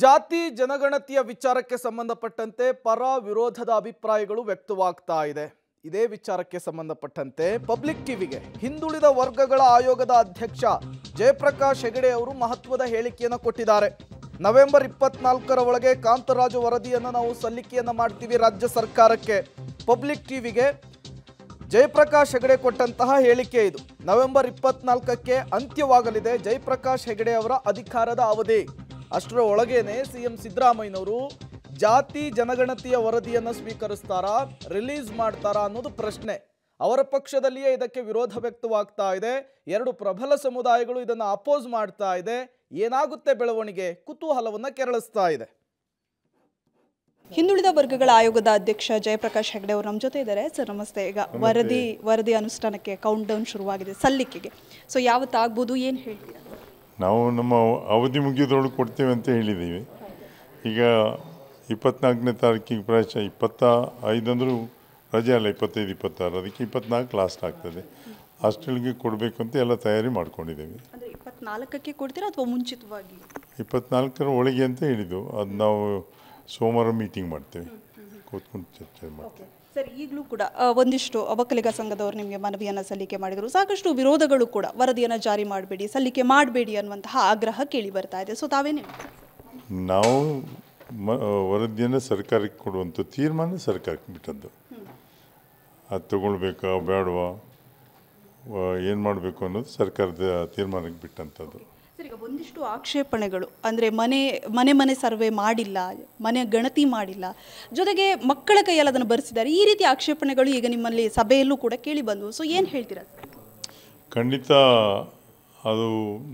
ಜಾತಿ ಜನಗಣತಿಯ ವಿಚಾರಕ್ಕೆ ಸಂಬಂಧಪಟ್ಟಂತೆ ಪರ ವಿರೋಧದ ಅಭಿಪ್ರಾಯಗಳು ವ್ಯಕ್ತವಾಗ್ತಾ ಇದೆ ಇದೇ ವಿಚಾರಕ್ಕೆ ಸಂಬಂಧಪಟ್ಟಂತೆ ಪಬ್ಲಿಕ್ ಟಿವಿಗೆ ಹಿಂದುಳಿದ ವರ್ಗಗಳ ಆಯೋಗದ ಅಧ್ಯಕ್ಷ ಜಯಪ್ರಕಾಶ್ ಹೆಗಡೆ ಅವರು ಮಹತ್ವದ ಹೇಳಿಕೆಯನ್ನು ಕೊಟ್ಟಿದ್ದಾರೆ ನವೆಂಬರ್ ಇಪ್ಪತ್ನಾಲ್ಕರ ಒಳಗೆ ಕಾಂತರಾಜು ವರದಿಯನ್ನು ನಾವು ಸಲ್ಲಿಕೆಯನ್ನು ಮಾಡ್ತೀವಿ ರಾಜ್ಯ ಸರ್ಕಾರಕ್ಕೆ ಪಬ್ಲಿಕ್ ಟಿವಿಗೆ ಜಯಪ್ರಕಾಶ್ ಹೆಗಡೆ ಕೊಟ್ಟಂತಹ ಹೇಳಿಕೆ ಇದು ನವೆಂಬರ್ ಇಪ್ಪತ್ನಾಲ್ಕಕ್ಕೆ ಅಂತ್ಯವಾಗಲಿದೆ ಜಯಪ್ರಕಾಶ್ ಹೆಗಡೆ ಅವರ ಅಧಿಕಾರದ ಅವಧಿ ಅಷ್ಟರ ಒಳಗೇನೆ ಸಿಎಂ ಸಿದ್ದರಾಮಯ್ಯನವರು ಜಾತಿ ಜನಗಣತಿಯ ವರದಿಯನ್ನು ಸ್ವೀಕರಿಸ್ತಾರಾ ರಿಲೀಸ್ ಮಾಡ್ತಾರಾ ಅನ್ನೋದು ಪ್ರಶ್ನೆ ಅವರ ಪಕ್ಷದಲ್ಲಿಯೇ ಇದಕ್ಕೆ ವಿರೋಧ ವ್ಯಕ್ತವಾಗ್ತಾ ಇದೆ ಎರಡು ಪ್ರಬಲ ಸಮುದಾಯಗಳು ಇದನ್ನು ಅಪೋಸ್ ಮಾಡ್ತಾ ಇದೆ ಏನಾಗುತ್ತೆ ಬೆಳವಣಿಗೆ ಕುತೂಹಲವನ್ನು ಕೆರಳಿಸ್ತಾ ಇದೆ ಹಿಂದುಳಿದ ವರ್ಗಗಳ ಆಯೋಗದ ಅಧ್ಯಕ್ಷ ಜಯಪ್ರಕಾಶ್ ಹೆಗ್ಡೆ ಅವರು ನಮ್ಮ ಜೊತೆ ಇದ್ದಾರೆ ಸರ್ ನಮಸ್ತೆ ಈಗ ವರದಿ ವರದಿ ಅನುಷ್ಠಾನಕ್ಕೆ ಕೌಂಟ್ ಡೌನ್ ಶುರುವಾಗಿದೆ ಸಲ್ಲಿಕೆಗೆ ಸೊ ಯಾವತ್ತಾಗ್ಬೋದು ಏನು ಹೇಳ್ತೀರಾ ನಾವು ನಮ್ಮ ಅವಧಿ ಮುಗಿಯೋದ್ರೊಳಗೆ ಕೊಡ್ತೇವೆ ಅಂತ ಹೇಳಿದ್ದೀವಿ ಈಗ ಇಪ್ಪತ್ನಾಲ್ಕನೇ ತಾರೀಕಿಗೆ ಪ್ರಾಯಶಃ ಇಪ್ಪತ್ತ ಐದಂದರೂ ರಜೆ ಅಲ್ಲ ಇಪ್ಪತ್ತೈದು ಇಪ್ಪತ್ತಾರು ಅದಕ್ಕೆ ಇಪ್ಪತ್ನಾಲ್ಕು ಲಾಸ್ಟ್ ಆಗ್ತದೆ ಹಾಸ್ಟೆಲ್ಗೆ ಕೊಡಬೇಕು ಅಂತ ಎಲ್ಲ ತಯಾರಿ ಮಾಡ್ಕೊಂಡಿದ್ದೇವೆ ಇಪ್ಪತ್ನಾಲ್ಕಕ್ಕೆ ಕೊಡ್ತೀರಾ ಅಥವಾ ಮುಂಚಿತವಾಗಿ ಇಪ್ಪತ್ನಾಲ್ಕರ ಒಳಗೆ ಅಂತ ಹೇಳಿದ್ದು ಅದು ನಾವು ಸೋಮವಾರ ಮೀಟಿಂಗ್ ಮಾಡ್ತೇವೆ ಕೂತ್ಕೊಂಡು ಚರ್ಚೆ ಮಾಡ್ತೇವೆ ಸರ್ ಈಗಲೂ ಕೂಡ ಒಂದಿಷ್ಟು ಒಬಕ್ಕಲಿಗ ಸಂಘದವರು ನಿಮಗೆ ಮನವಿಯನ್ನು ಸಲ್ಲಿಕೆ ಮಾಡಿದರು ಸಾಕಷ್ಟು ವಿರೋಧಗಳು ಕೂಡ ವರದಿಯನ್ನು ಜಾರಿ ಮಾಡಬೇಡಿ ಸಲ್ಲಿಕೆ ಮಾಡಬೇಡಿ ಅನ್ನುವಂತಹ ಆಗ್ರಹ ಕೇಳಿ ಬರ್ತಾ ಇದೆ ಸೊ ತಾವೇನೇ ನಾವು ಮ ವರದಿಯನ್ನು ಸರ್ಕಾರಕ್ಕೆ ಕೊಡುವಂಥ ತೀರ್ಮಾನ ಸರ್ಕಾರಕ್ಕೆ ಬಿಟ್ಟದ್ದು ಅದು ತಗೊಳ್ಬೇಕಾ ಬೇಡವಾ ಏನು ಮಾಡಬೇಕು ಅನ್ನೋದು ಸರ್ಕಾರದ ತೀರ್ಮಾನಕ್ಕೆ ಬಿಟ್ಟಂಥದ್ದು ಒಂದಿಷ್ಟು ಆಕ್ಷೇಪಣೆಗಳು ಅಂದರೆ ಮನೆ ಮನೆ ಮನೆ ಸರ್ವೆ ಮಾಡಿಲ್ಲ ಮನೆ ಗಣತಿ ಮಾಡಿಲ್ಲ ಜೊತೆಗೆ ಮಕ್ಕಳ ಕೈಯಲ್ಲಿ ಅದನ್ನು ಬರೆಸಿದ್ದಾರೆ ಈ ರೀತಿ ಆಕ್ಷೇಪಣೆಗಳು ಈಗ ನಿಮ್ಮಲ್ಲಿ ಸಭೆಯಲ್ಲೂ ಕೂಡ ಕೇಳಿ ಬಂದವು ಸೊ ಏನು ಹೇಳ್ತೀರಾ ಖಂಡಿತ ಅದು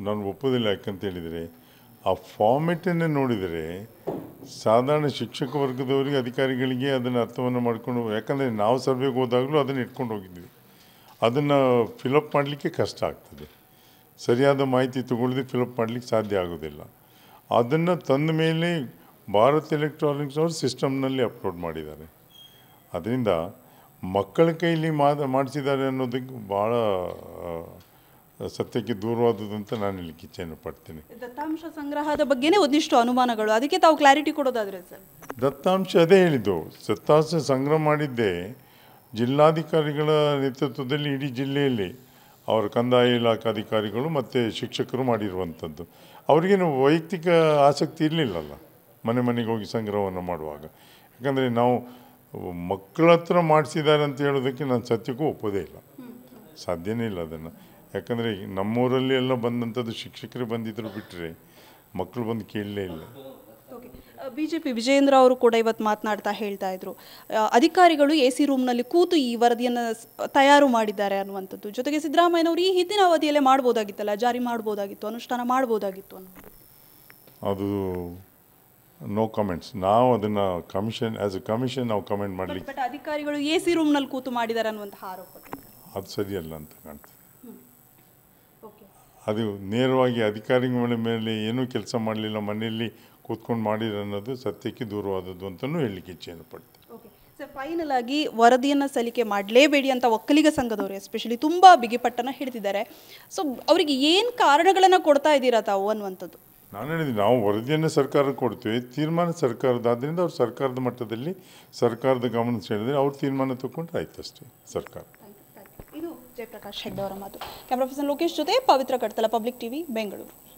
ನಾನು ಒಪ್ಪೋದಿಲ್ಲ ಯಾಕಂತ ಹೇಳಿದರೆ ಆ ಫಾರ್ಮೆಟನ್ನು ನೋಡಿದರೆ ಸಾಧಾರಣ ಶಿಕ್ಷಕ ವರ್ಗದವರಿಗೆ ಅಧಿಕಾರಿಗಳಿಗೆ ಅದನ್ನು ಅರ್ಥವನ್ನು ಮಾಡ್ಕೊಂಡು ಯಾಕಂದರೆ ನಾವು ಸರ್ವೆಗೆ ಹೋದಾಗಲೂ ಅದನ್ನು ಇಟ್ಕೊಂಡು ಹೋಗಿದ್ವಿ ಅದನ್ನು ಫಿಲಪ್ ಮಾಡಲಿಕ್ಕೆ ಕಷ್ಟ ಆಗ್ತದೆ ಸರಿಯಾದ ಮಾಹಿತಿ ತಗೊಳ್ಳದೆ ಫಿಲಪ್ ಮಾಡಲಿಕ್ಕೆ ಸಾಧ್ಯ ಆಗೋದಿಲ್ಲ ಅದನ್ನು ತಂದ ಮೇಲೆ ಭಾರತ್ ಎಲೆಕ್ಟ್ರಾನಿಕ್ಸ್ ಅವರು ಸಿಸ್ಟಮ್ನಲ್ಲಿ ಅಪ್ಲೋಡ್ ಮಾಡಿದ್ದಾರೆ ಅದರಿಂದ ಮಕ್ಕಳ ಕೈಲಿ ಮಾ ಮಾಡಿಸಿದ್ದಾರೆ ಅನ್ನೋದಕ್ಕೆ ಭಾಳ ಸತ್ಯಕ್ಕೆ ದೂರವಾದದಂತ ನಾನು ಇಲ್ಲಿ ಇಚ್ಛೆಯನ್ನು ಪಡ್ತೀನಿ ದತ್ತಾಂಶ ಸಂಗ್ರಹದ ಬಗ್ಗೆನೇ ಒಂದಿಷ್ಟು ಅನುಮಾನಗಳು ಅದಕ್ಕೆ ತಾವು ಕ್ಲಾರಿಟಿ ಕೊಡೋದಾದರೆ ಸರ್ ದತ್ತಾಂಶ ಅದೇ ಹೇಳಿದ್ದು ದತ್ತಾಂಶ ಸಂಗ್ರಹ ಮಾಡಿದ್ದೆ ಜಿಲ್ಲಾಧಿಕಾರಿಗಳ ನೇತೃತ್ವದಲ್ಲಿ ಇಡೀ ಜಿಲ್ಲೆಯಲ್ಲಿ ಅವರ ಕಂದಾಯ ಇಲಾಖೆ ಅಧಿಕಾರಿಗಳು ಮತ್ತು ಶಿಕ್ಷಕರು ಮಾಡಿರುವಂಥದ್ದು ಅವ್ರಿಗೇನು ವೈಯಕ್ತಿಕ ಆಸಕ್ತಿ ಇರಲಿಲ್ಲಲ್ಲ ಮನೆ ಮನೆಗೆ ಹೋಗಿ ಸಂಗ್ರಹವನ್ನು ಮಾಡುವಾಗ ಯಾಕಂದರೆ ನಾವು ಮಕ್ಕಳ ಹತ್ರ ಮಾಡಿಸಿದ್ದಾರೆ ಅಂತ ಹೇಳೋದಕ್ಕೆ ನಾನು ಸತ್ಯಕ್ಕೂ ಒಪ್ಪೋದೇ ಇಲ್ಲ ಸಾಧ್ಯನೇ ಇಲ್ಲ ಅದನ್ನು ಯಾಕಂದರೆ ನಮ್ಮೂರಲ್ಲಿ ಎಲ್ಲ ಬಂದಂಥದ್ದು ಶಿಕ್ಷಕರು ಬಂದಿದ್ದರು ಬಿಟ್ಟರೆ ಮಕ್ಕಳು ಬಂದು ಕೇಳಲೇ ಇಲ್ಲ ಬಿ ಜೆ ಪಿ ವಿಜಯೇಂದ್ರ ಅವರು ಕೂಡ ಇವತ್ತು ಮಾತನಾಡ್ತಾ ಹೇಳ್ತಾ ಇದ್ರು ಅಧಿಕಾರಿಗಳು ಎ ಸಿ ರೂಮ್ನಲ್ಲಿ ಕೂತು ಈ ವರದಿಯನ್ನು ತಯಾರು ಮಾಡಿದ್ದಾರೆ ಅನ್ನುವಂಥದ್ದು ಜೊತೆಗೆ ಸಿದ್ದರಾಮಯ್ಯನವರು ಈ ಹಿಂದಿನ ಅವಧಿಯಲ್ಲೇ ಮಾಡ್ಬೋದಾಗಿತ್ತಲ್ಲ ಜಾರಿ ಮಾಡ್ಬೋದಾಗಿತ್ತು ಅನುಷ್ಠಾನ ಮಾಡ್ಬೋದಾಗಿತ್ತು ಅನ್ನೋದು ಅದು ನೋ ಕಮೆಂಟ್ಸ್ ನಾವು ಅದನ್ನು ಕಮಿಷನ್ ಆಸ್ ಎ ಕಮಿಷನ್ ನಾವು ಕಮೆಂಟ್ ಮಾಡಲಿಕ್ಕೆ ಬಟ್ ಅಧಿಕಾರಿಗಳು ಎ ಸಿ ರೂಮ್ನಲ್ಲಿ ಕೂತು ಮಾಡಿದ್ದಾರೆ ಅನ್ನುವಂಥ ಆರೋಪ ಅದು ಸರಿಯಲ್ಲ ಅಂತ ಕಾಣ್ತದೆ ಅದು ನೇರವಾಗಿ ಅಧಿಕಾರಿಗಳ ಮೇಲೆ ಏನೂ ಕೆಲಸ ಮಾಡಲಿಲ್ಲ ಮನೆಯಲ್ಲಿ ಕೂತ್ಕೊಂಡು ಮಾಡಿದ್ರು ಅನ್ನೋದು ಸತ್ಯಕ್ಕೆ ದೂರವಾದದ್ದು ಅಂತಲೂ ಹೇಳಲಿಕ್ಕೆ ಇಚ್ಛೆಯನ್ನು ಪಡ್ತೀನಿ ಸರ್ ಫೈನಲ್ ಆಗಿ ವರದಿಯನ್ನು ಸಲ್ಲಿಕೆ ಮಾಡಲೇಬೇಡಿ ಅಂತ ಒಕ್ಕಲಿಗ ಸಂಘದವರು ಎಸ್ಪೆಷಲಿ ತುಂಬ ಬಿಗಿಪಟ್ಟನ್ನು ಹಿಡಿದಿದ್ದಾರೆ ಸೊ ಅವರಿಗೆ ಏನು ಕಾರಣಗಳನ್ನು ಕೊಡ್ತಾ ಇದ್ದೀರಾ ತಾವು ಅನ್ನುವಂಥದ್ದು ನಾನು ಹೇಳಿದ್ದೀನಿ ನಾವು ವರದಿಯನ್ನು ಸರ್ಕಾರ ಕೊಡ್ತೀವಿ ತೀರ್ಮಾನ ಸರ್ಕಾರದ ಆದ್ದರಿಂದ ಅವ್ರು ಸರ್ಕಾರದ ಮಟ್ಟದಲ್ಲಿ ಸರ್ಕಾರದ ಗಮನ ಸೆಳೆದರೆ ಅವ್ರು ತೀರ್ಮಾನ ತಗೊಂಡ್ರೆ ಆಯ್ತು ಅಷ್ಟೇ ಸರ್ಕಾರ ಇದು ಜಯಪ್ರಕಾಶ್ ಹೆಗ್ಡೆ ಅವರ ಮಾತು ಕ್ಯಾಮ್ರಾ ಪರ್ಸನ್ ಲೋಕೇಶ್ ಜೊತೆ ಪವಿತ್ರ ಕಡ್ತಲ ಪಬ್ಲಿಕ್ ಟಿವಿ ಬೆಂಗಳೂರು